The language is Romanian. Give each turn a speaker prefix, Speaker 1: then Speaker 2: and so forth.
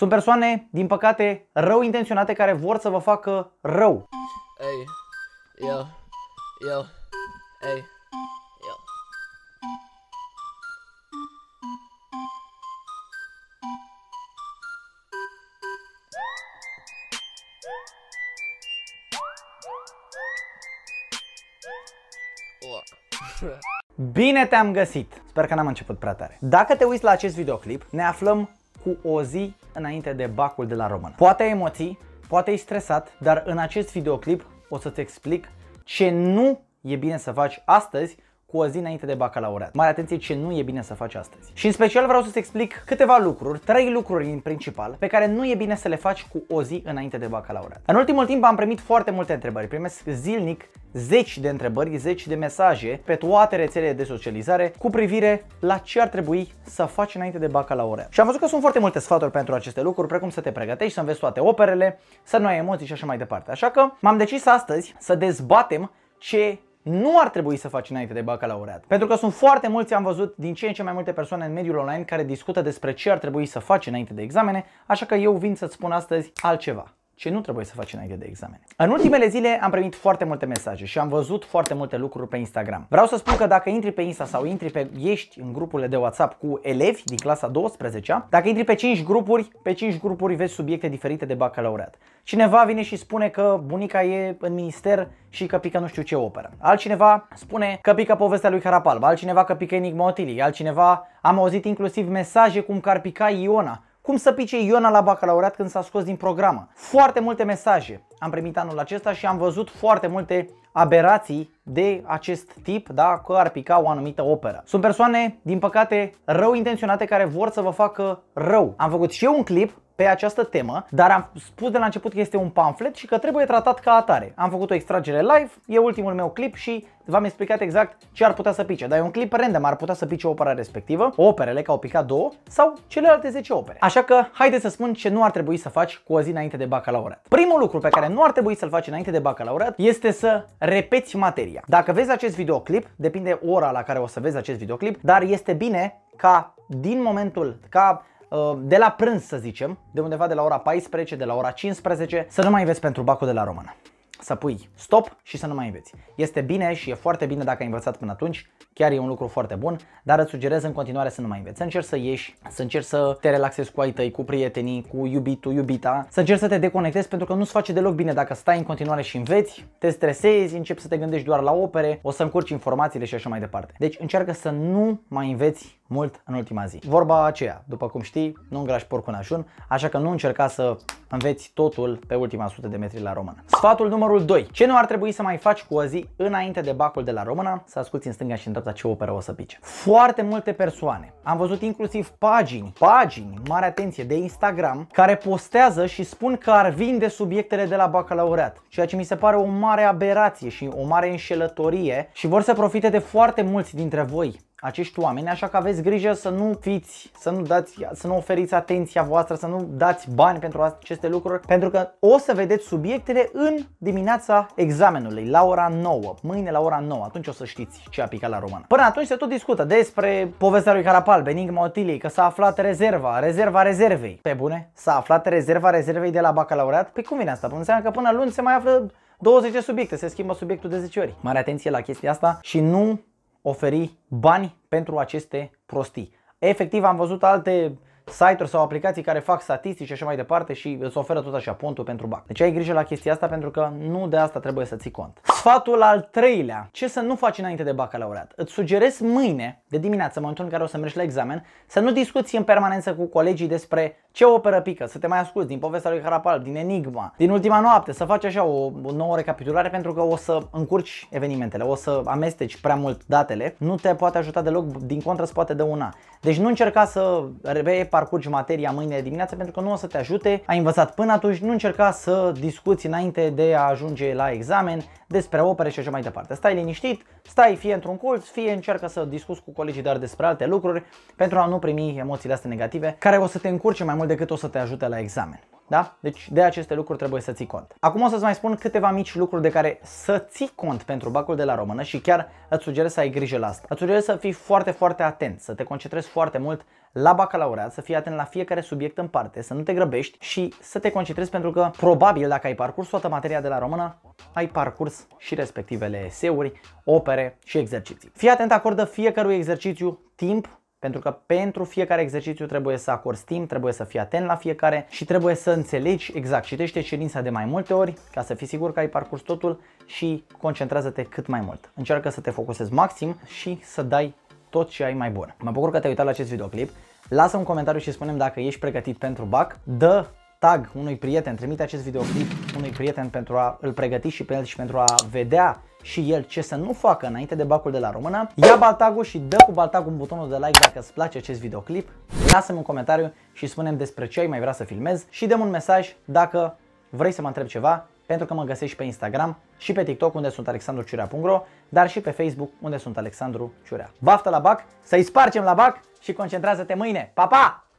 Speaker 1: Sunt persoane, din păcate, rău intenționate care vor să vă facă rău. Ei, eu, eu, ei, hey. Bine te-am găsit! Sper că n-am început prea tare. Dacă te uiți la acest videoclip, ne aflăm cu o zi înainte de bacul de la română. Poate ai emoții, poate ai stresat, dar în acest videoclip o să-ți explic ce nu e bine să faci astăzi cu o zi înainte de bacalaureat. Mare atenție ce nu e bine să faci astăzi. Și în special vreau să-ți explic câteva lucruri, trei lucruri în principal, pe care nu e bine să le faci cu o zi înainte de bacalaureat. În ultimul timp am primit foarte multe întrebări, primesc zilnic zeci de întrebări, zeci de mesaje pe toate rețelele de socializare cu privire la ce ar trebui să faci înainte de bacalaureat. Și am văzut că sunt foarte multe sfaturi pentru aceste lucruri, precum să te pregătești, să înveți toate operele, să nu ai emoții și așa mai departe. Așa că m-am decis astăzi să dezbatem ce nu ar trebui să faci înainte de bacalaureat. Pentru că sunt foarte mulți, am văzut din ce în ce mai multe persoane în mediul online care discută despre ce ar trebui să faci înainte de examene, așa că eu vin să-ți spun astăzi altceva ce nu trebuie să faci înainte de examene. În ultimele zile am primit foarte multe mesaje și am văzut foarte multe lucruri pe Instagram. Vreau să spun că dacă intri pe Insta sau intri pe ești în grupurile de WhatsApp cu elevi din clasa 12 dacă intri pe 5 grupuri, pe 5 grupuri vezi subiecte diferite de bacalaureat. Cineva vine și spune că bunica e în minister și că pică nu știu ce operă. Altcineva spune că pică povestea lui Carapalba, altcineva că pică Enigma Otilii, altcineva am auzit inclusiv mesaje cum că ar pica Iona, cum să pice Iona la bacalaureat când s-a scos din programă? Foarte multe mesaje am primit anul acesta și am văzut foarte multe aberații de acest tip, da, că ar pica o anumită operă. Sunt persoane, din păcate, rău intenționate care vor să vă facă rău. Am făcut și eu un clip pe această temă, dar am spus de la început că este un pamflet și că trebuie tratat ca atare. Am făcut o extragere live, e ultimul meu clip și v-am explicat exact ce ar putea să pice. Dar e un clip random, ar putea să pice opera respectivă, operele, că au picat două, sau celelalte 10 opere. Așa că haideți să spun ce nu ar trebui să faci cu o zi înainte de bacalaureat. Primul lucru pe care nu ar trebui să-l faci înainte de bacalaureat este să repeți materia. Dacă vezi acest videoclip, depinde ora la care o să vezi acest videoclip, dar este bine ca din momentul, ca Uh, de la prânz să zicem, de undeva de la ora 14, de la ora 15, să nu mai vezi pentru bacul de la română să pui stop și să nu mai înveți. Este bine și e foarte bine dacă ai învățat până atunci, chiar e un lucru foarte bun, dar îți sugerez în continuare să nu mai înveți. Să încerci să ieși, să încerci să te relaxezi cu ai tăi, cu prietenii, cu iubitul, iubita, să încerci să te deconectezi pentru că nu-ți face deloc bine dacă stai în continuare și înveți, te stresezi, începi să te gândești doar la opere, o să încurci informațiile și așa mai departe. Deci încearcă să nu mai înveți mult în ultima zi. Vorba aceea, după cum știi, nu îngrași porcul în ajun, așa că nu încerca să înveți totul pe ultima sută de metri la română. Sfatul numărul numărul 2. Ce nu ar trebui să mai faci cu o zi înainte de bacul de la Româna? Să asculti în stânga și în dreapta ce operă o să pice. Foarte multe persoane, am văzut inclusiv pagini, pagini, mare atenție, de Instagram, care postează și spun că ar vinde subiectele de la bacalaureat, ceea ce mi se pare o mare aberație și o mare înșelătorie și vor să profite de foarte mulți dintre voi acești oameni, așa că aveți grijă să nu fiți, să nu, dați, să nu oferiți atenția voastră, să nu dați bani pentru aceste lucruri, pentru că o să vedeți subiectele în dimineața examenului, la ora 9, mâine la ora 9, atunci o să știți ce a picat la română. Până atunci se tot discută despre povestea lui Carapal, Benigma Otiliei, că s-a aflat rezerva, rezerva rezervei. Pe bune, s-a aflat rezerva rezervei de la bacalaureat? Pe păi cum vine asta? Păi înseamnă că până luni se mai află 20 de subiecte, se schimbă subiectul de 10 ori. Mare atenție la chestia asta și nu oferi bani pentru aceste prostii. Efectiv am văzut alte site-uri sau aplicații care fac statistici și așa mai departe și îți oferă tot așa pontul pentru bani. Deci ai grijă la chestia asta pentru că nu de asta trebuie să ții cont. Sfatul al treilea. Ce să nu faci înainte de bacalaureat? Îți sugerez mâine, de dimineață, în momentul în care o să mergi la examen, să nu discuți în permanență cu colegii despre ce operă pică, să te mai asculti din povestea lui Harapal, din Enigma, din ultima noapte, să faci așa o, o nouă recapitulare pentru că o să încurci evenimentele, o să amesteci prea mult datele, nu te poate ajuta deloc, din contră îți poate dăuna. Deci nu încerca să reparcurgi materia mâine dimineață pentru că nu o să te ajute, ai învățat până atunci, nu încerca să discuți înainte de a ajunge la examen despre despre opere și așa mai departe. Stai liniștit, stai fie într-un colț, fie încearcă să discuți cu colegii dar despre alte lucruri pentru a nu primi emoțiile astea negative care o să te încurce mai mult decât o să te ajute la examen. Da? Deci de aceste lucruri trebuie să ții cont. Acum o să-ți mai spun câteva mici lucruri de care să ții cont pentru bacul de la română și chiar îți sugerez să ai grijă la asta. Îți sugerez să fii foarte, foarte atent, să te concentrezi foarte mult la bacalaureat, să fii atent la fiecare subiect în parte, să nu te grăbești și să te concentrezi pentru că probabil dacă ai parcurs toată materia de la română, ai parcurs și respectivele eseuri, opere și exerciții. Fii atent, acordă fiecărui exercițiu timp pentru că pentru fiecare exercițiu trebuie să acorzi timp, trebuie să fii atent la fiecare și trebuie să înțelegi exact. Citește cerința de mai multe ori ca să fii sigur că ai parcurs totul și concentrează-te cât mai mult. Încearcă să te focusezi maxim și să dai tot ce ai mai bun. Mă bucur că te-ai uitat la acest videoclip. Lasă un comentariu și spunem dacă ești pregătit pentru BAC. Dă tag unui prieten, trimite acest videoclip unui prieten pentru a îl pregăti și pe el și pentru a vedea și el ce să nu facă înainte de bacul de la română, ia baltagul și dă cu baltagul butonul de like dacă îți place acest videoclip, lasă-mi un comentariu și spunem despre ce ai mai vrea să filmez și dăm un mesaj dacă vrei să mă întreb ceva, pentru că mă găsești pe Instagram și pe TikTok unde sunt alexandruciurea.ro, dar și pe Facebook unde sunt Alexandru Ciurea. Baftă la bac, să-i spargem la bac și concentrează-te mâine. Pa, pa!